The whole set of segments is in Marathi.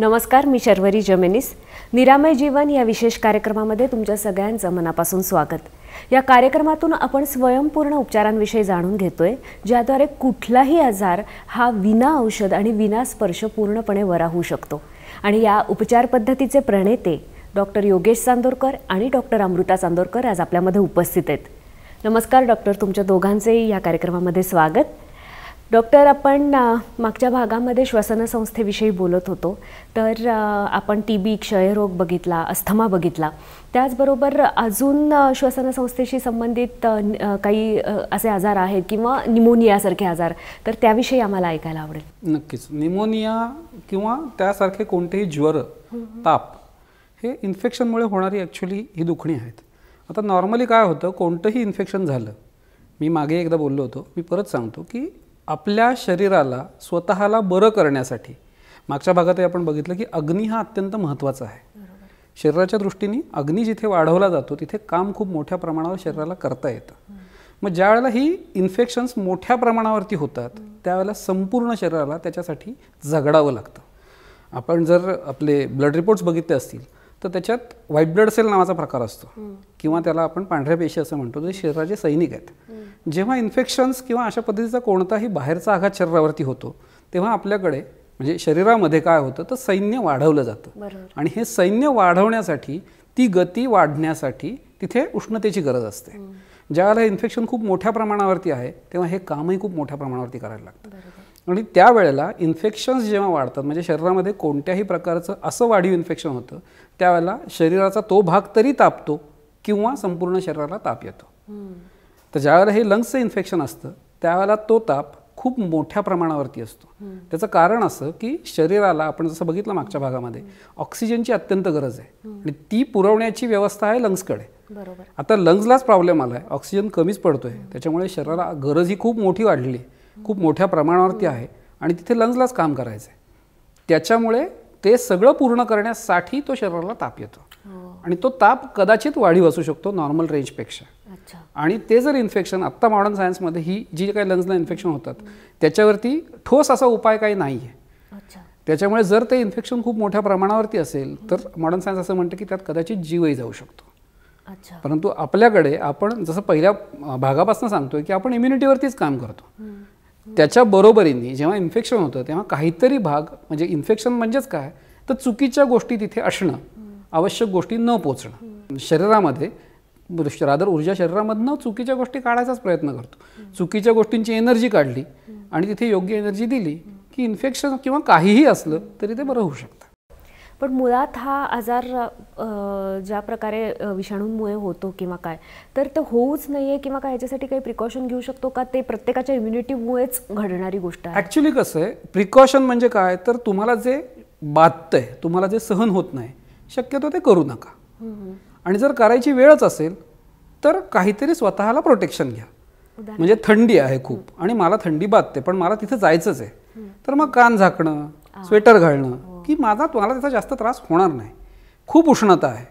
नमस्कार मी शर्वरी जमेनिस निरामय जीवन या विशेष कार्यक्रमामध्ये तुमच्या सगळ्यांचं मनापासून स्वागत या कार्यक्रमातून आपण स्वयंपूर्ण उपचारांविषयी जाणून घेतोय ज्याद्वारे कुठलाही आजार हा विना औषध आणि विना स्पर्श पूर्णपणे वरा होऊ शकतो आणि या उपचार पद्धतीचे प्रणेते डॉक्टर योगेश चांदोरकर आणि डॉक्टर अमृता चांदोरकर आज आपल्यामध्ये उपस्थित आहेत नमस्कार डॉक्टर तुमच्या दोघांचेही या कार्यक्रमामध्ये स्वागत डॉक्टर आपण मागच्या भागामध्ये श्वसनसंस्थेविषयी बोलत होतो तर आपण टी बी क्षयरोग बघितला अस्थमा बघितला त्याचबरोबर अजून श्वसनसंस्थेशी संबंधित काही असे आजार आहेत किंवा निमोनियासारखे आजार तर त्याविषयी आम्हाला ऐकायला आवडेल नक्कीच निमोनिया किंवा त्यासारखे कोणतेही ज्वर ताप हे इन्फेक्शनमुळे होणारी ॲक्च्युली ही दुखणी आहेत आता नॉर्मली काय होतं कोणतंही इन्फेक्शन झालं मी मागे एकदा बोललो होतो मी परत सांगतो की आपल्या शरीराला स्वतःला बरं करण्यासाठी मागच्या भागातही आपण बघितलं की अग्नी हा अत्यंत महत्त्वाचा आहे शरीराच्या दृष्टीने अग्नी जिथे वाढवला जातो तिथे काम खूप मोठ्या प्रमाणावर शरीराला करता येतं मग ज्या वेळेला ही इन्फेक्शन्स मोठ्या प्रमाणावरती होतात त्यावेळेला संपूर्ण शरीराला त्याच्यासाठी झगडावं लागतं आपण जर आपले ब्लड रिपोर्ट्स बघितले असतील तर त्याच्यात व्हाईट ब्लड सेल नावाचा प्रकार असतो किंवा त्याला आपण पांढऱ्या पेशी असं म्हणतो जे शरीराचे सैनिक आहेत जेव्हा इन्फेक्शन्स किंवा अशा पद्धतीचा कोणताही बाहेरचा आघात शरीरावरती होतो तेव्हा आपल्याकडे म्हणजे शरीरामध्ये काय होतं तर सैन्य वाढवलं जातं आणि हे सैन्य वाढवण्यासाठी ती गती वाढण्यासाठी तिथे उष्णतेची गरज असते ज्यावेळेला इन्फेक्शन खूप मोठ्या प्रमाणावरती आहे तेव्हा हे कामही खूप मोठ्या प्रमाणावरती करायला लागतं आणि त्यावेळेला इन्फेक्शन्स जेव्हा वाढतात म्हणजे शरीरामध्ये कोणत्याही प्रकारचं असं वाढीव इन्फेक्शन होतं त्यावेळेला शरीराचा तो भाग तरी तापतो किंवा संपूर्ण शरीराला ताप येतो तर ज्यावेळेला हे लंग्सचं इन्फेक्शन असतं त्यावेळेला तो ताप खूप मोठ्या प्रमाणावरती असतो त्याचं कारण असं की शरीराला आपण जसं बघितलं मागच्या भागामध्ये ऑक्सिजनची अत्यंत गरज आहे आणि ती पुरवण्याची व्यवस्था आहे लंग्सकडे बरोबर आता लंग्सलाच प्रॉब्लेम आला आहे ऑक्सिजन कमीच पडतोय त्याच्यामुळे शरीराला गरज ही खूप मोठी वाढली खूप मोठ्या प्रमाणावरती आहे आणि तिथे लंग्सलाच काम करायचं आहे त्याच्यामुळे ते सगळं पूर्ण करण्यासाठी तो शरीराला ताप येतो हो. आणि तो ताप कदाचित वाढीव असू शकतो नॉर्मल रेंजपेक्षा आणि ते जर इन्फेक्शन आत्ता मॉडर्न सायन्समध्ये ही जी काही लंग्सला इन्फेक्शन होतात त्याच्यावरती ठोस असा उपाय काही नाही आहे त्याच्यामुळे जर ते इन्फेक्शन खूप मोठ्या प्रमाणावरती असेल तर मॉडर्न सायन्स असं म्हणतं की त्यात कदाचित जीवही जाऊ शकतो परंतु आपल्याकडे आपण जसं पहिल्या भागापासून सांगतोय की आपण इम्युनिटीवरतीच काम करतो त्याच्या बरोबरीने जेव्हा इन्फेक्शन होतं तेव्हा काहीतरी भाग म्हणजे इन्फेक्शन म्हणजेच काय तर चुकीच्या गोष्टी तिथे असणं आवश्यक गोष्टी न पोचणं शरीरामध्ये रादर ऊर्जा शरीरामधनं चुकीच्या गोष्टी काढायचाच प्रयत्न करतो चुकीच्या गोष्टींची एनर्जी काढली आणि तिथे योग्य एनर्जी दिली की इन्फेक्शन किंवा काहीही असलं तरी ते बरं होऊ शकतं पण मुळात हा आजार ज्या प्रकारे विषाणूंमुळे होतो किंवा काय तर ते होऊच नाही आहे किंवा काय याच्यासाठी काही प्रिकॉशन घेऊ शकतो का ते प्रत्येकाच्या इम्युनिटीमुळेच घडणारी गोष्ट आहे ॲक्च्युली कसं आहे प्रिकॉशन म्हणजे काय तर तुम्हाला जे बाधतंय तुम्हाला जे सहन होत नाही शक्यतो ते करू नका आणि जर करायची वेळच असेल तर काहीतरी स्वतःला प्रोटेक्शन घ्या म्हणजे थंडी आहे खूप आणि मला थंडी बाधते पण मला तिथे जायचंच आहे तर मग कान झाकणं स्वेटर घालणं हो. की माझा तुम्हाला त्याचा जास्त त्रास होणार नाही खूप उष्णता आहे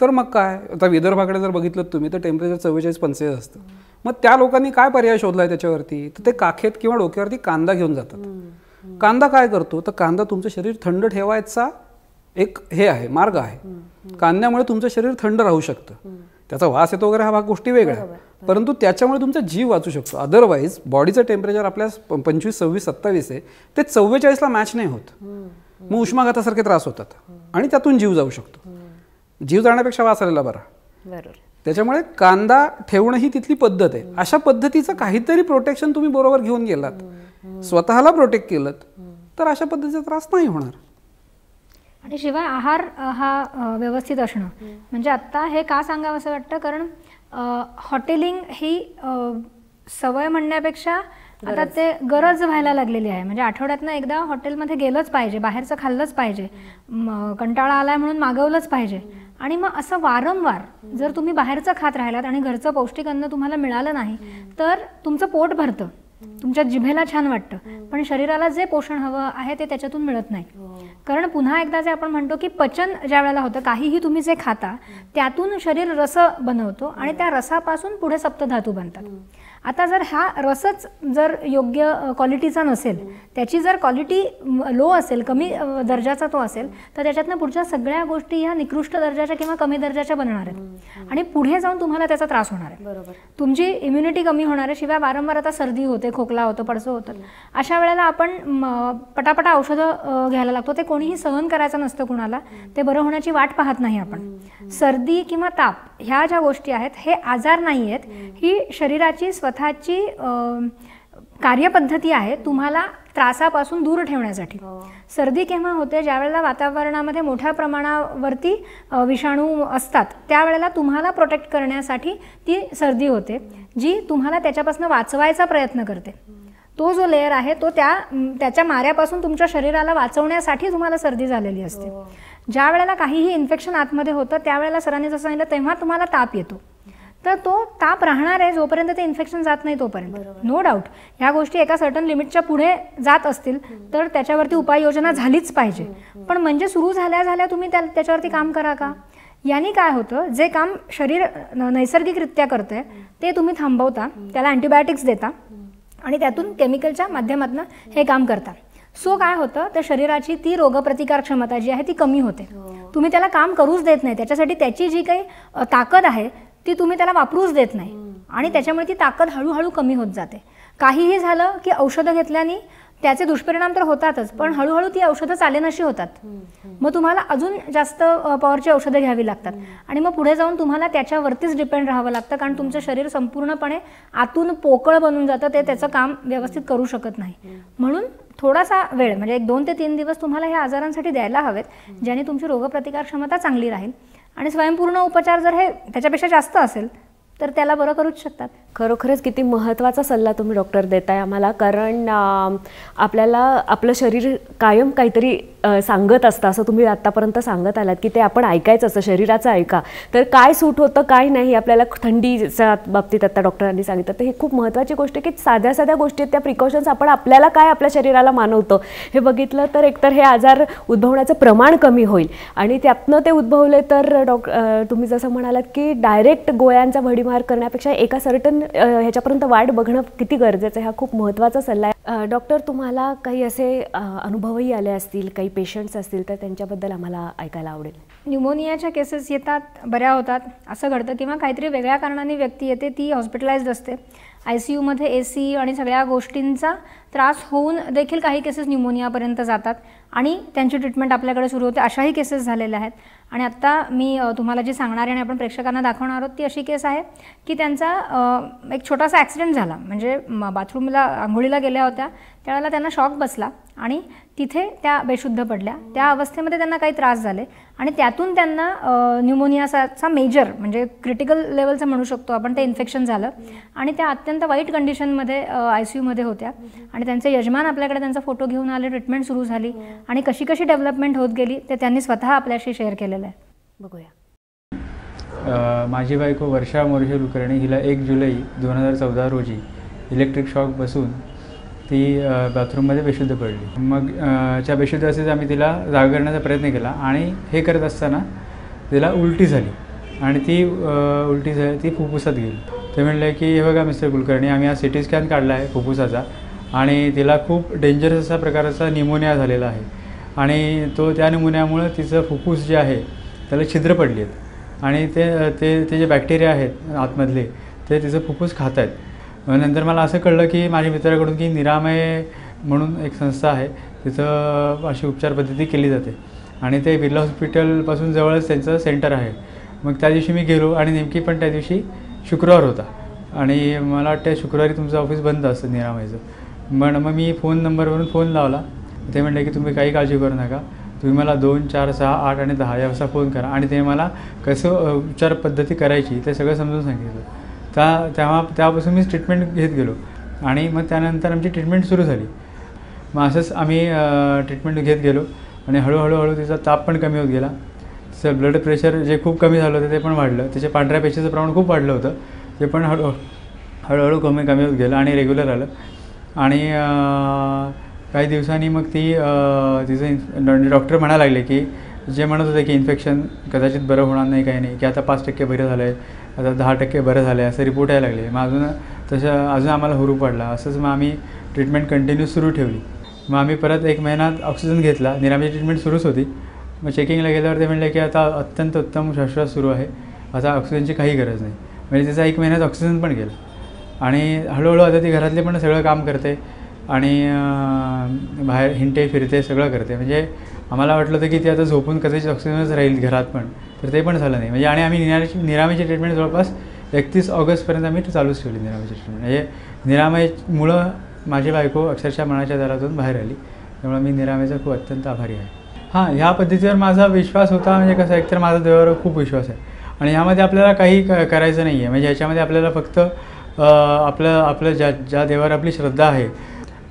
तर मग काय आता विदर्भाकडे जर बघितलं तुम्ही तर टेम्परेचर चव्वेचाळीस पंचेचाळीस असतं मग त्या लोकांनी काय पर्याय शोधला आहे त्याच्यावरती तर ते काखेत किंवा डोक्यावरती कांदा घेऊन जातात कांदा काय करतो तर कांदा तुमचं शरीर थंड ठेवायचा एक हे आहे मार्ग आहे कांद्यामुळे तुमचं शरीर थंड राहू शकतं त्याचा वास येतो वगैरे हा भाग गोष्टी वेगळ्या परंतु त्याच्यामुळे तुमचा जीव वाचू शकतो अदरवाईज बॉडीचं टेम्परेचर आपल्या पंचवीस सव्वीस सत्तावीस आहे ते चव्वेचाळीसला मॅच नाही होत मग उष्माघातासारखे त्रास होतात आणि त्यातून जीव जाऊ शकतो जीव जाण्यापेक्षा वाचायला बरा त्याच्यामुळे कांदा ठेवणं ही तिथली पद्धत आहे अशा पद्धतीचं काहीतरी प्रोटेक्शन तुम्ही बरोबर घेऊन गेलात स्वतःला प्रोटेक्ट केलं तर अशा पद्धतीचा त्रास नाही होणार आणि शिवाय आहार हा व्यवस्थित असणं म्हणजे आता हे का सांगावं असं वाटतं कारण हॉटेलिंग ही सवय म्हणण्यापेक्षा आता ते गरज व्हायला लागलेली आहे म्हणजे आठवड्यातनं एकदा हॉटेलमध्ये गेलंच पाहिजे बाहेरचं खाल्लंच पाहिजे कंटाळा आलाय म्हणून मागवलंच पाहिजे आणि मग असं वारंवार जर तुम्ही बाहेरचं खात राहिलात आणि घरचं पौष्टिक अन्न तुम्हाला मिळालं नाही तर तुमचं पोट भरतं तुमच्या जिभेला छान वाटतं पण शरीराला जे पोषण हवं आहे ते त्याच्यातून मिळत नाही हो. कारण पुन्हा एकदा जे आपण म्हणतो की पचन ज्या वेळेला होतं काहीही तुम्ही जे खाता त्यातून शरीर रस बनवतो आणि त्या रसापासून पुढे सप्तधातू बनतात आता जर हा रसच जर योग्य क्वालिटीचा नसेल त्याची जर क्वालिटी लो असेल कमी दर्जाचा तो असेल तर त्याच्यातनं पुढच्या सगळ्या गोष्टी ह्या निकृष्ट दर्जाच्या किंवा कमी दर्जाच्या बनणार आहेत आणि पुढे जाऊन तुम्हाला त्याचा त्रास होणार आहे बरोबर तुमची इम्युनिटी कमी होणार आहे शिवाय वारंवार आता सर्दी होते खोकला होतो पडसं होतं अशा वेळेला आपण पटापटा औषधं घ्यायला लागतो ते कोणीही सहन करायचं नसतं कुणाला ते बरं होण्याची वाट पाहत नाही आपण सर्दी किंवा ताप ह्या ज्या गोष्टी आहेत हे आजार नाही आहेत ही शरीराची स्वतः स्वतःची कार्यपद्धती आहे तुम्हाला त्रासापासून दूर ठेवण्यासाठी हो. सर्दी केव्हा होते ज्यावेळेला वातावरणामध्ये मोठ्या प्रमाणावरती विषाणू असतात त्यावेळेला तुम्हाला प्रोटेक्ट करण्यासाठी ती सर्दी होते जी तुम्हाला त्याच्यापासून वाचवायचा प्रयत्न करते तो जो लेअर आहे तो त्या त्याच्या माऱ्यापासून तुमच्या शरीराला वाचवण्यासाठी तुम्हाला सर्दी झालेली असते हो. ज्या वेळेला काहीही इन्फेक्शन आतमध्ये होतं त्यावेळेला सरांनी जसं सांगितलं तेव्हा तुम्हाला ताप येतो तर तो ताप राहणार आहे जोपर्यंत ते इन्फेक्शन जात नाही तोपर्यंत नो डाऊट ह्या गोष्टी एका सर्टन लिमिटच्या पुढे जात असतील तर त्याच्यावरती उपाययोजना झालीच पाहिजे पण म्हणजे सुरू झाल्या झाल्या तुम्ही त्याच्यावरती काम करा का याने काय होतं जे काम शरीर नैसर्गिकरित्या करतंय ते तुम्ही थांबवता त्याला अँटीबायोटिक्स देता आणि त्यातून केमिकलच्या माध्यमातून हे काम करता सो काय होतं तर शरीराची ती रोगप्रतिकार क्षमता जी आहे ती कमी होते हो. तुम्ही त्याला काम करूच देत नाही त्याच्यासाठी त्याची जी काही ताकद आहे ती तुम्ही त्याला वापरूच देत नाही आणि त्याच्यामुळे ती ताकद हळूहळू कमी होत जाते काहीही झालं की औषधं घेतल्याने त्याचे दुष्परिणाम तर होतातच पण हळूहळू ती औषधं चालेनाशी होतात मग तुम्हाला अजून जास्त पॉवरची औषधं घ्यावी लागतात आणि मग पुढे जाऊन तुम्हाला त्याच्यावरतीच डिपेंड राहावं लागतं कारण तुमचं शरीर संपूर्णपणे आतून पोकळ बनून जातं ते त्याचं काम व्यवस्थित करू शकत नाही म्हणून थोडासा वेळ म्हणजे एक दोन ते तीन दिवस तुम्हाला ह्या आजारांसाठी द्यायला हवेत ज्याने तुमची रोगप्रतिकार क्षमता चांगली राहील आणि स्वयंपूर्ण उपचार जर हे त्याच्यापेक्षा जास्त असेल तर त्याला बरं करूच शकतात खरोखरच किती महत्त्वाचा सल्ला तुम्ही डॉक्टर देताय आम्हाला कारण आपल्याला आपलं शरीर कायम काहीतरी सांगत असतं असं तुम्ही आत्तापर्यंत सांगत आलात की ते आपण ऐकायचं असं शरीराचं ऐका तर काय सूट होतं काय नाही आपल्याला थंडीच्या बाबतीत आत्ता डॉक्टरांनी सांगितलं तर ही खूप महत्त्वाची गोष्ट की साध्या साध्या गोष्टी त्या प्रिकॉशन्स आपण आपल्याला काय आपल्या शरीराला मानवतो हे बघितलं तर एकतर हे आजार उद्भवण्याचं प्रमाण कमी होईल आणि त्यातनं ते उद्भवले तर डॉक्टर तुम्ही जसं म्हणालात की डायरेक्ट गोळ्यांचा भडी मार करण्यापेक्षा एका सर्टन ह्याच्यापर्यंत वाट बघणं किती गरजेचं आहे हा खूप महत्त्वाचा सल्ला आहे डॉक्टर तुम्हाला काही असे अनुभवही आले असतील काही पेशंट्स असतील तर त्यांच्याबद्दल आम्हाला ऐकायला आवडेल न्युमोनियाच्या केसेस येतात बऱ्या होतात असं घडतं किंवा काहीतरी वेगळ्या कारणाने व्यक्ती येते ती हॉस्पिटलाइज असते आय सी यूमध्ये ए सी आणि सगळ्या गोष्टींचा त्रास होऊन देखील काही केसेस न्युमोनियापर्यंत जातात आणि त्यांची ट्रीटमेंट आपल्याकडे सुरू होते अशाही केसेस झालेल्या आहेत आणि आत्ता मी तुम्हाला जी सांगणार आहे आणि आपण प्रेक्षकांना दाखवणार आहोत ती अशी केस आहे की त्यांचा एक छोटासा ॲक्सिडेंट झाला म्हणजे बाथरूमला आंघोळीला गेल्या होत्या त्यावेळेला त्यांना शॉक बसला आणि तिथे त्या बेशुद्ध पडल्या त्या अवस्थेमध्ये त्यांना काही त्रास झाले आणि त्यातून त्यांना न्यूमोनियाचा मेजर म्हणजे क्रिटिकल लेवलचं म्हणू शकतो आपण ते इन्फेक्शन झालं आणि त्या अत्यंत वाईट कंडिशनमध्ये आय सी यूमध्ये होत्या आणि त्यांचे यजमान आपल्याकडे त्यांचा फोटो घेऊन आले ट्रीटमेंट सुरू झाली आणि कशी कशी डेव्हलपमेंट होत गेली ते त्यांनी स्वतः आपल्याशी शेअर केलेलं आहे बघूया माझी बायको वर्षा मोरशे कुलकर्णी हिला एक जुलै दोन हजार चौदा रोजी इलेक्ट्रिक शॉक बसून ती बाथरूममध्ये बेशुद्ध पडली मग च्या बेशुद्ध असेच आम्ही तिला जागा करण्याचा प्रयत्न केला आणि हे करत असताना तिला उलटी झाली आणि ती उलटी झाली ती फुफ्फुसात गेली ते म्हणलं की हे बघा मिस्टर कुलकर्णी आम्ही हा सिटी स्कॅन काढला आहे फुफ्फुसाचा आणि तिला खूप डेंजरस असा प्रकारचा निमोनिया झालेला आहे आणि तो त्या नमुन्यामुळं तिचं फुफ्फूस जे आहे त्याला छिद्र पडली आहेत आणि ते ते ते जे बॅक्टेरिया आहेत आतमधले ते तिचं फुफ्फूस खात आहेत नंतर मला असं कळलं की माझ्या मित्राकडून की निरामय म्हणून एक संस्था आहे तिथं अशी उपचार पद्धती केली जाते आणि ते बिर्ला हॉस्पिटलपासून जवळच त्यांचं सेंटर आहे मग त्या दिवशी मी गेलो आणि नेमकी पण त्या दिवशी शुक्रवार होता आणि मला वाटतं शुक्रवारी तुमचं ऑफिस बंद असतं निरामयचं पण मग मी फोन नंबरवरून फोन लावला ते म्हणले की तुम्ही काही काळजी करू नका तुम्ही मला दोन चार सहा आठ आणि दहा यावसा फोन करा आणि ते मला कसं उपचार पद्धती करायची ते सगळं समजून सांगितलं त्या तेव्हा त्यापासून मी ट्रीटमेंट घेत गेलो आणि मग त्यानंतर आमची ट्रीटमेंट सुरू झाली मग असंच आम्ही ट्रीटमेंट घेत गेलो आणि हळूहळू हळू तिचा ताप पण कमी होत गेला तिचं ब्लड प्रेशर जे खूप कमी झालं होतं ते पण वाढलं त्याचे पांढऱ्या पेशीचं प्रमाण खूप वाढलं होतं ते पण हळू हळूहळू कमी कमी होत गेलं आणि रेग्युलर आलं आणि काही दिवसांनी मग ती तिचं डॉक्टर म्हणजे म्हणायला लागले की जे म्हणत होते की इन्फेक्शन कदाचित बरं होणार नाही काही नाही की आता पाच टक्के बरं झालं आहे आता दहा टक्के बरं झालं आहे असं रिपोर्ट यायला लागले मग अजून तसं अजून आम्हाला हुरू पडला असंच मग आम्ही ट्रीटमेंट कंटिन्यू सुरू ठेवली मग आम्ही परत एक महिन्यात ऑक्सिजन घेतला निरामी ट्रीटमेंट सुरूच होती मग चेकिंगला गेल्यावर ते म्हणले की आता अत्यंत उत्तम श्वास सुरू आहे आता ऑक्सिजनची काही गरज नाही म्हणजे तिचा एक महिन्यात ऑक्सिजन पण गेला आणि हळूहळू आता ती घरातले पण सगळं काम करते आणि बाहेर हिंटे फिरते सगळं करते म्हणजे आम्हाला वाटलं होतं की ती आता झोपून कदाचित ऑक्सिजनच राहील घरात पण तर ते पण झालं नाही म्हणजे आणि आम्ही निराची निरामयची ट्रीटमेंट जवळपास एकतीस ऑगस्टपर्यंत आम्ही चालूच ठेवली निरामयची ट्रीटमेंट म्हणजे निरामयमुळं माझी बायको अक्षरशः मनाच्या दारातून बाहेर आली त्यामुळे मी निरामयचा खूप अत्यंत आभारी आहे हां ह्या पद्धतीवर माझा विश्वास होता म्हणजे कसं एकतर माझा देवावर खूप विश्वास आहे आणि ह्यामध्ये आपल्याला काही क करायचं नाही आहे म्हणजे याच्यामध्ये आपल्याला फक्त आपलं आपलं ज्या ज्या देवावर आपली श्रद्धा आहे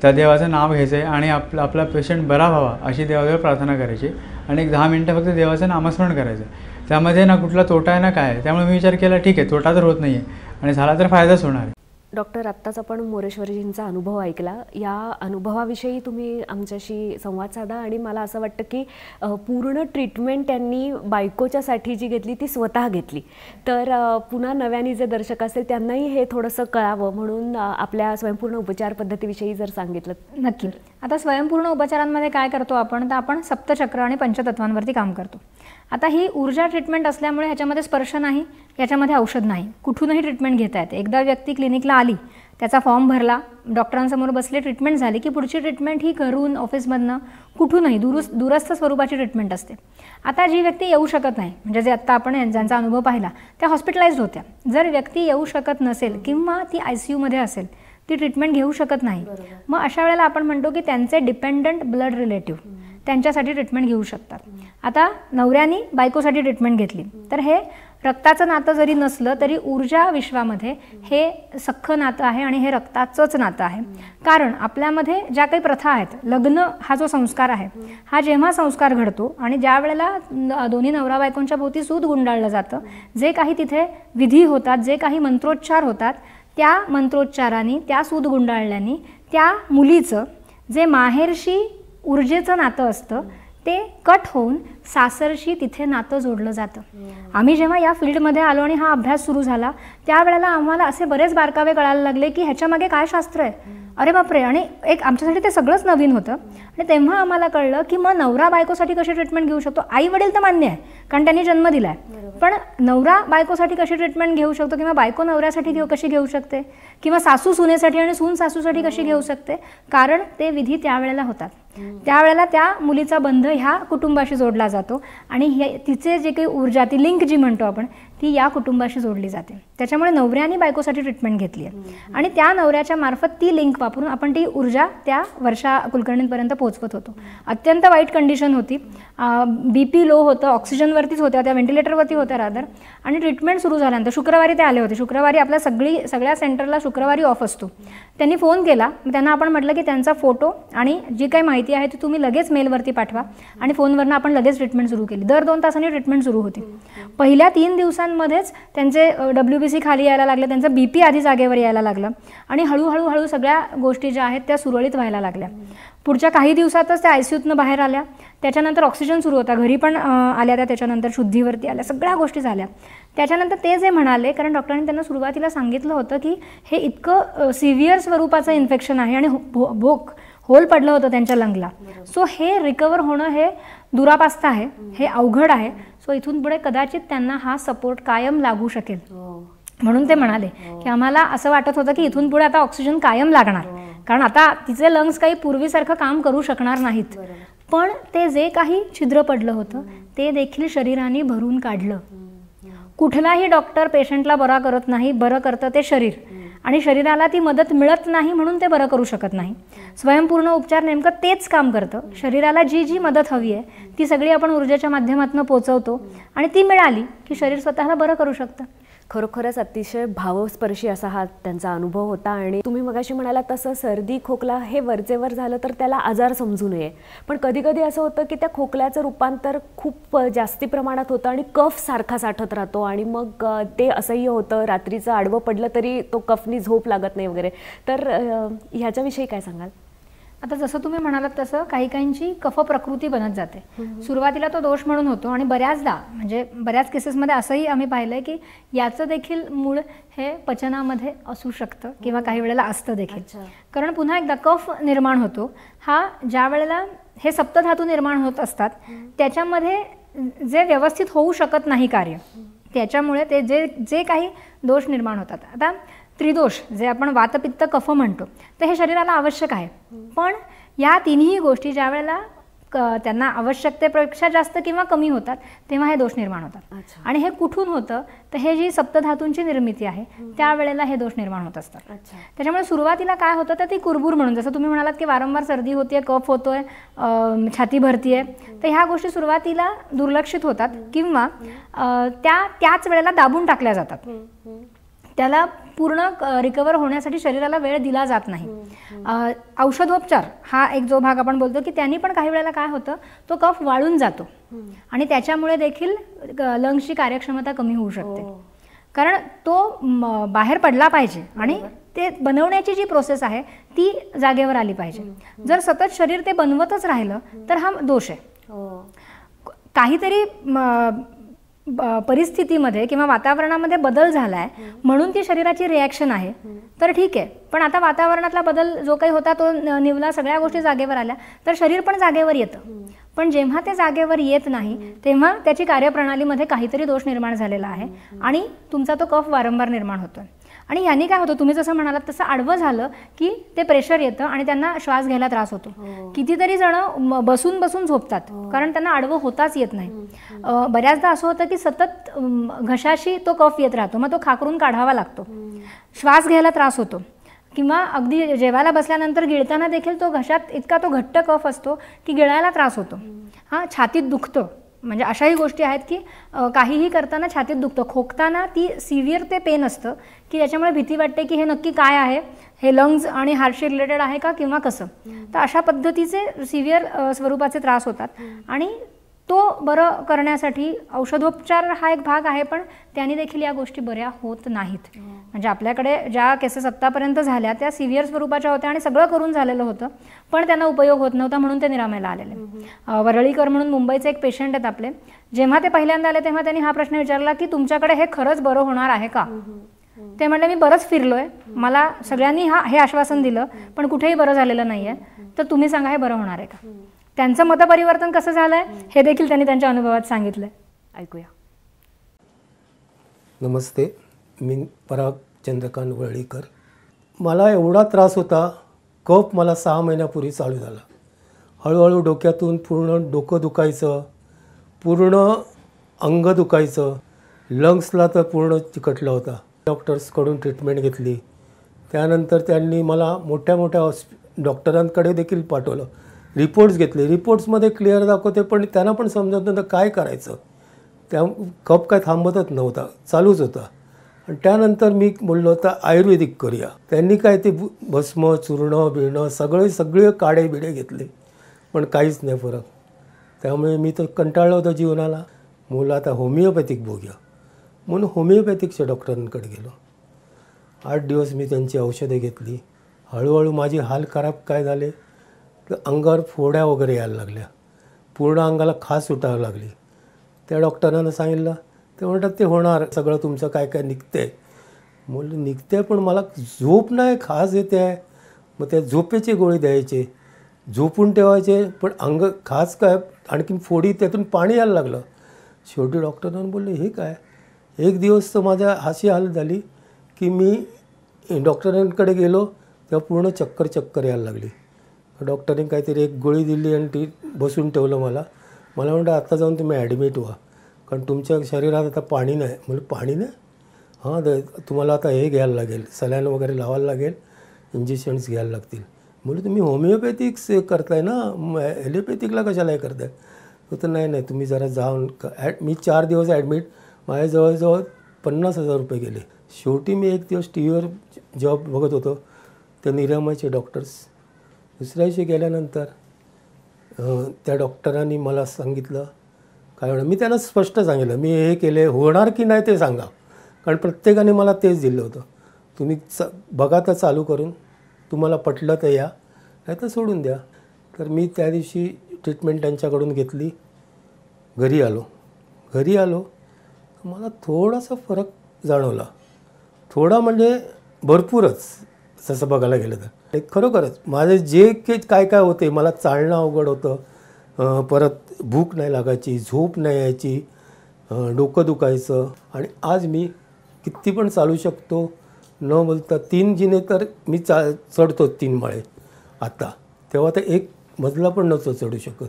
त्या देवाचं नाव घ्यायचं आहे आणि आप आपला पेशंट बरा व्हावा अशी देवाजवळ प्रार्थना करायची आणि एक दहा मिनटं फक्त देवाचं नामस्मरण करायचं त्यामध्ये ना कुठला तोटा आहे ना काय त्यामुळे मी विचार केला ठीक आहे तोटा तर होत नाही आहे आणि झाला तर फायदाच होणार आहे डॉक्टर आत्ताच आपण मोरेश्वरजींचा अनुभव ऐकला या अनुभवाविषयी तुम्ही आमच्याशी संवाद साधा आणि मला असं वाटतं की पूर्ण ट्रीटमेंट त्यांनी बायकोच्यासाठी जी घेतली ती स्वतः घेतली तर पुन्हा नव्याने जे दर्शक असेल त्यांनाही हे थोडंसं कळावं म्हणून आपल्या स्वयंपूर्ण उपचार पद्धतीविषयी जर सांगितलं नक्की आता स्वयंपूर्ण उपचारांमध्ये काय करतो आपण तर आपण सप्तचक्र आणि पंचतत्वांवरती काम करतो आता ही ऊर्जा ट्रीटमेंट असल्यामुळे ह्याच्यामध्ये स्पर्श नाही याच्यामध्ये औषध नाही कुठूनही ट्रीटमेंट घेता येते एकदा व्यक्ती क्लिनिकला आली त्याचा फॉर्म भरला डॉक्टरांसमोर बसले ट्रीटमेंट झाली की पुढची ट्रीटमेंट ही घरून ऑफिसमधनं कुठूनही दुरस्त दुरस्थ स्वरूपाची ट्रीटमेंट असते आता जी व्यक्ती येऊ शकत नाही म्हणजे जे आत्ता आपण ज्यांचा अनुभव पाहिला त्या हॉस्पिटलाइज्ड होत्या जर व्यक्ती येऊ शकत नसेल किंवा ती आय सी असेल ती ट्रीटमेंट घेऊ शकत नाही मग अशा वेळेला आपण म्हणतो की त्यांचे डिपेंडंट ब्लड रिलेटिव्ह त्यांच्यासाठी ट्रीटमेंट घेऊ शकतात आता नवऱ्यानी बायकोसाठी ट्रीटमेंट घेतली तर हे रक्ताचं नातं जरी नसलं तरी ऊर्जा विश्वामध्ये हे सख्खं नातं आहे आणि हे रक्ताचंच नातं आहे कारण आपल्यामध्ये ज्या काही प्रथा आहेत लग्न हा जो संस्कार आहे हा जेव्हा संस्कार घडतो आणि ज्या वेळेला दोन्ही नवरा बायकोंच्या भोवती सूद गुंडाळलं जातं जे काही तिथे विधी होतात जे काही मंत्रोच्चार होतात त्या मंत्रोच्चारांनी त्या सूद गुंडाळल्याने त्या मुलीचं जे माहेरशी ऊर्जेचं नातं असतं ते कट होऊन सासरशी तिथे नातं जोडलं जातं आम्ही जेव्हा या फील्डमध्ये आलो आणि हा अभ्यास सुरू झाला त्यावेळेला आम्हाला असे बरेच बारकावे कळायला लागले की ह्याच्यामागे काय शास्त्र आहे अरे बापरे आणि एक आमच्यासाठी ते सगळंच नवीन होतं आणि तेव्हा आम्हाला कळलं की मग नवरा बायकोसाठी कशी ट्रीटमेंट घेऊ शकतो आई वडील तर मान्य आहे कारण त्यांनी जन्म दिला आहे पण नवरा बायकोसाठी कशी ट्रीटमेंट घेऊ शकतो किंवा बायको नवऱ्यासाठी घेऊ कशी घेऊ शकते किंवा सासू सुनेसाठी आणि सून सासूसाठी कशी घेऊ शकते कारण ते विधी त्यावेळेला होतात त्यावेळेला त्या मुलीचा बंध ह्या कुटुंबाशी जोडला जातो आणि हे तिचे जे काही ऊर्जा ती लिंक जी म्हणतो आपण ती या कुटुंबाशी जोडली जाते त्याच्यामुळे नवऱ्याने बायकोसाठी ट्रीटमेंट घेतली आहे आणि त्या नवऱ्याच्या मार्फत ती लिंक वापरून आपण ती ऊर्जा त्या वर्षा कुलकर्णींपर्यंत पोहोचवत होतो अत्यंत वाईट कंडिशन होती बी पी लो होतं ऑक्सिजनवरतीच होत्या त्या व्हेंटिलेटरवरती होत्या रादर आणि ट्रीटमेंट सुरू झाल्यानंतर शुक्रवारी ते आले होते शुक्रवारी आपल्या सगळी सगळ्या सेंटरला शुक्रवारी ऑफ असतो त्यांनी फोन केला त्यांना आपण म्हटलं की त्यांचा फोटो आणि जी काही माहिती माहिती आहे ती तुम्ही लगेच मेलवरती पाठवा आणि फोनवरनं आपण लगेच ट्रीटमेंट सुरू केली दर दोन तासांनी ट्रीटमेंट सुरू होती पहिल्या तीन दिवसांमध्येच त्यांचे डब्ल्यू बी सी खाली यायला लागले त्यांचं बी पी आधी जागेवर यायला लागलं आणि हळूहळू हळू सगळ्या गोष्टी ज्या आहेत त्या सुरळीत व्हायला लागल्या पुढच्या काही दिवसातच त्या आय सी बाहेर आल्या त्याच्यानंतर ऑक्सिजन सुरू होता घरी पण आल्या त्या त्याच्यानंतर शुद्धीवरती आल्या सगळ्या गोष्टी झाल्या त्याच्यानंतर ते जे म्हणाले कारण डॉक्टरांनी त्यांना सुरुवातीला सांगितलं होतं की हे इतकं सिव्हिअर स्वरूपाचं इन्फेक्शन आहे आणि हो, भोक होल पडलं होतं त्यांच्या लंगला सो हे रिकवर होणं हे दुरापास्त आहे हे अवघड आहे सो इथून पुढे कदाचित त्यांना हा सपोर्ट कायम लागू शकेल हो. म्हणून ते म्हणाले हो. की आम्हाला असं वाटत होतं की इथून पुढे आता ऑक्सिजन कायम लागणार हो. कारण आता तिचे लंग्स काही पूर्वीसारखं काम करू शकणार नाहीत पण ते जे काही छिद्र पडलं होतं ते देखील शरीराने भरून काढलं कुठलाही डॉक्टर पेशंटला बरा करत नाही बरं करतं ते शरीर आणि शरीराला ती मदत मिळत नाही म्हणून ते बरं करू शकत नाही स्वयंपूर्ण उपचार नेमकं तेच काम करतं शरीराला जी जी मदत हवी आहे ती सगळी आपण ऊर्जेच्या माध्यमातून पोचवतो आणि ती मिळाली की शरीर स्वतःला बरं करू शकतं खरोखरच अतिशय भावस्पर्शी असा हा त्यांचा अनुभव होता आणि तुम्ही मगाशी म्हणाला तसं सर्दी खोकला हे वरचेवर झालं तर त्याला आजार समजू नये पण कधीकधी असं होतं की त्या खोकल्याचं रूपांतर खूप जास्ती प्रमाणात होतं आणि कफ सारखा साठत राहतो आणि मग ते असह्य होतं रात्रीचं आडवं पडलं तरी तो कफनी झोप लागत नाही वगैरे तर ह्याच्याविषयी काय सांगाल आता जसं तुम्ही म्हणालात तसं काही काहींची कफ प्रकृती बनत जाते सुरुवातीला तो दोष म्हणून होतो आणि बऱ्याचदा म्हणजे बऱ्याच केसेसमध्ये असंही आम्ही पाहिलंय की याचं देखील मूळ हे पचनामध्ये असू शकतं किंवा हो. काही वेळेला असतं देखील कारण पुन्हा एकदा कफ निर्माण होतो हा ज्या वेळेला हे सप्तधातू निर्माण होत असतात त्याच्यामध्ये जे व्यवस्थित होऊ शकत नाही कार्य त्याच्यामुळे ते जे जे काही दोष निर्माण होतात आता त्रिदोष जे आपण वातपित्त कफ म्हणतो तर हे शरीराला आवश्यक आहे पण या तिन्ही गोष्टी ज्या वेळेला त्यांना आवश्यकतेपेक्षा जास्त किंवा कमी होतात तेव्हा हे दोष निर्माण होतात आणि हे कुठून होतं तर हे जी सप्तधातूंची निर्मिती आहे त्यावेळेला हे दोष निर्माण होत असतात त्याच्यामुळे सुरुवातीला काय होतं तर ती कुरबूर म्हणून जसं तुम्ही म्हणालात की वारंवार सर्दी होतीये कफ होतोय छाती भरतीये तर ह्या गोष्टी सुरुवातीला दुर्लक्षित होतात किंवा त्या त्याच वेळेला दाबून टाकल्या जातात त्याला पूर्ण रिकवर होण्यासाठी शरीराला वेळ दिला जात नाही औषधोपचार हा एक जो भाग आपण बोलतो की त्यांनी पण काही वेळेला काय होतं तो कफ वाळून जातो आणि त्याच्यामुळे देखील लंग्सची कार्यक्षमता कमी होऊ शकते हो. कारण तो बाहेर पडला पाहिजे आणि ते बनवण्याची जी प्रोसेस आहे ती जागेवर आली पाहिजे जर सतत शरीर ते बनवतच राहिलं तर हा दोष आहे हो. काहीतरी परिस्थितीमध्ये किंवा वातावरणामध्ये बदल झाला आहे म्हणून ती शरीराची रिॲक्शन आहे तर ठीक आहे पण आता वातावरणातला बदल जो काही होता तो निवला सगळ्या गोष्टी जागेवर आल्या तर शरीर पण जागेवर येतं पण जेव्हा ते जागेवर येत नाही तेव्हा त्याची कार्यप्रणालीमध्ये काहीतरी दोष निर्माण झालेला आहे आणि तुमचा तो कफ वारंवार निर्माण होतो आणि याने काय होतं तुम्ही जसं म्हणालात तसं आडवं झालं की ते प्रेशर येतं आणि त्यांना श्वास घ्यायला त्रास होतो हो. कितीतरी जण बसून बसून झोपतात हो. कारण त्यांना आडवं होताच येत नाही बऱ्याचदा असं होतं की सतत घशाशी तो कफ येत राहतो मग तो खाकरून काढावा लागतो श्वास घ्यायला त्रास होतो किंवा अगदी जेवायला बसल्यानंतर गिळताना देखील तो घशात इतका तो घट्ट कफ असतो की गिळायला त्रास होतो हां छातीत दुखतं म्हणजे अशाही गोष्टी आहेत की काहीही करताना छातीत दुखतं खोकताना ती सिव्हिअर ते पेन असतं की ज्याच्यामुळे भीती वाटते की हे नक्की काय आहे हे लंग्ज आणि हार्टशी रिलेटेड आहे का किंवा कसं तर अशा पद्धतीचे सिव्हिअर स्वरूपाचे त्रास होतात आणि तो बरं करण्यासाठी औषधोपचार हा एक भाग आहे पण त्यांनी देखील या गोष्टी बऱ्या होत नाहीत हो. म्हणजे आपल्याकडे ज्या केसेस आतापर्यंत झाल्या त्या सिव्हिअर स्वरूपाच्या होत्या आणि सगळं करून झालेलं होतं पण त्यांना उपयोग होत नव्हता म्हणून ते निरामायला आलेले वरळीकर म्हणून मुंबईचे एक पेशंट आहेत आपले जेव्हा ते पहिल्यांदा आले तेव्हा त्यांनी हा प्रश्न विचारला की तुमच्याकडे हे खरंच बरं होणार आहे का ते म्हणले मी बरंच फिरलोय मला सगळ्यांनी हा हे आश्वासन दिलं पण कुठेही बरं झालेलं नाहीये तर तुम्ही सांगा हे बरं होणार आहे का त्यांचं मतपरिवर्तन कसं झालंय हे देखील त्यांनी त्यांच्या अनुभवात सांगितलंय ऐकूया नमस्ते मी पराग चंद्रकांत वळळीकर मला एवढा त्रास होता कप मला सहा महिन्यापूर्वी चालू झाला हळूहळू डोक्यातून पूर्ण डोकं दुखायचं पूर्ण अंग दुखायचं लंग्सला तर पूर्ण चिकटला होता डॉक्टर्सकडून ट्रीटमेंट घेतली त्यानंतर त्यांनी मला मोठ्या मोठ्या हॉस्पि डॉक्टरांकडे देखील पाठवलं रिपोर्ट्स घेतले रिपोर्ट्समध्ये क्लिअर दाखवते पण त्यांना पण समजत नव्हतं काय करायचं त्या कप काय थांबतच नव्हता चालूच होता आणि त्यानंतर मी बोललो होता आयुर्वेदिक करूया त्यांनी काय ते भस्म चूर्ण बिळणं सगळे सगळे काडे बिडे घेतले पण काहीच नाही फरक त्यामुळे मी तर कंटाळलं होतं जीवनाला मुलं आता होमिओपॅथिक बघूया म्हणून होमिओपॅथिकच्या डॉक्टरांकडे गेलो आठ दिवस मी त्यांची औषधे घेतली हळूहळू माझे हाल खराब काय झाले अंगावर फोड्या वगैरे यायला लागल्या पूर्ण अंगाला खास सुटावं लागली त्या डॉक्टरांना सांगितलं ते म्हणतात ते होणार सगळं तुमचं काय काय निघतं निघते म्हणलं आहे पण मला झोप नाही खास येते आहे मग त्या झोपेचे गोळी द्यायचे झोपून ठेवायचे पण अंग खास काय आणखीन फोडी त्यातून पाणी यायला लागलं शेवटी डॉक्टरांना बोलले हे काय एक दिवस तर माझ्या अशी हाल झाली की मी डॉक्टरांकडे गेलो तेव्हा पूर्ण चक्कर चक्कर यायला लागली डॉक्टरने काहीतरी एक गोळी दिली आणि ती बसून ठेवलं मला मला म्हणतं आत्ता जाऊन तुम्ही ॲडमिट व्हा कारण तुमच्या शरीरात आता पाणी नाही म्हणजे पाणी नाही हां तर तुम्हाला आता हे घ्यायला लागेल सलाईन वगैरे लावायला लागेल इंजेक्शन्स घ्यायला लागतील म्हणजे तुम्ही होमिओपॅथिक्स करताय ना ॲलोपॅथिकला कशाला हे करताय तर नाही नाही तुम्ही जरा जाऊन ॲड मी चार दिवस ॲडमिट माझ्या जवळजवळ पन्नास हजार रुपये गेले शेवटी मी एक दिवस टी व्हीवर जॉब बघत होतो त्या निरामयचे डॉक्टर्स दुसऱ्या दिवशी गेल्यानंतर त्या डॉक्टरांनी मला सांगितलं काय होणार मी त्यांना स्पष्ट सांगितलं मी हे केले होणार की नाही ते सांगा कारण प्रत्येकाने मला तेच दिलं होतं तुम्ही च बघा तर चालू करून तुम्हाला पटलं तर या नाही तर सोडून द्या तर मी त्या दिवशी ट्रीटमेंट त्यांच्याकडून घेतली घरी आलो घरी आलो मला थोडासा फरक जाणवला थोडा म्हणजे भरपूरच जसं बघायला गेलं तर खरोखरच माझे जे के काय काय होते मला चालणं अवघड होतं परत भूक नाही लागायची झोप नाही यायची डोकं दुखायचं आणि आज मी किती पण चालू शकतो न बोलता तीन जिने तर मी चा चढतो तीन माळे आता तेव्हा तर एक मजला पण नव्हतं चढू शकत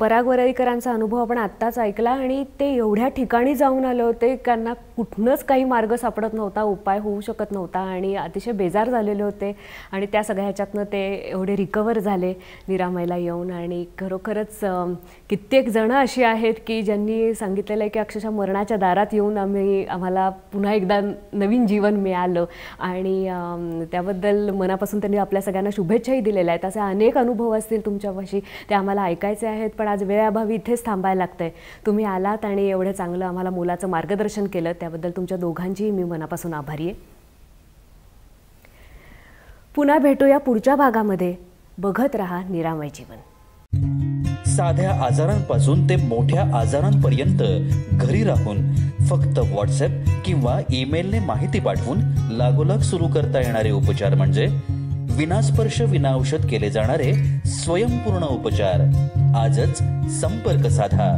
पराग वरळीकरांचा अनुभव आपण आत्ताच ऐकला आणि ते एवढ्या ठिकाणी जाऊन आले होते त्यांना कुठनंच काही मार्ग सापडत नव्हता उपाय होऊ शकत नव्हता आणि अतिशय बेजार झालेले होते आणि त्या सगळ्या ह्याच्यातनं ते एवढे रिकवर झाले निरामयला येऊन आणि खरोखरच कित्येक जणं अशी आहेत की ज्यांनी सांगितलेलं आहे की अक्षरशः मरणाच्या दारात येऊन आम्ही आम्हाला पुन्हा एकदा नवीन जीवन मिळालं आणि त्याबद्दल मनापासून त्यांनी आपल्या सगळ्यांना शुभेच्छाही दिलेल्या आहेत असे अनेक अनुभव असतील तुमच्यापाशी ते आम्हाला ऐकायचे आहेत पण आज वेळाभावी इथेच थांबायला लागतंय आहे तुम्ही आलात आणि एवढं चांगलं आम्हाला मुलाचं मार्गदर्शन केलं त्या त्याबद्दल तुमच्या दोघांचीही मी मनापासून आभारी आहे पुन्हा भेटूया पुढच्या भागामध्ये बघत राहा निरामय जीवन साध्या आजारांपासून ते मोठ्या आजारांपर्यंत घरी राहून फक्त व्हॉट्सअप किंवा ईमेलने माहिती पाठवून लागोलाग सुरू करता येणारे उपचार म्हणजे विनास्पर्श विनाऔषध केले जाणारे स्वयंपूर्ण उपचार आजच संपर्क साधा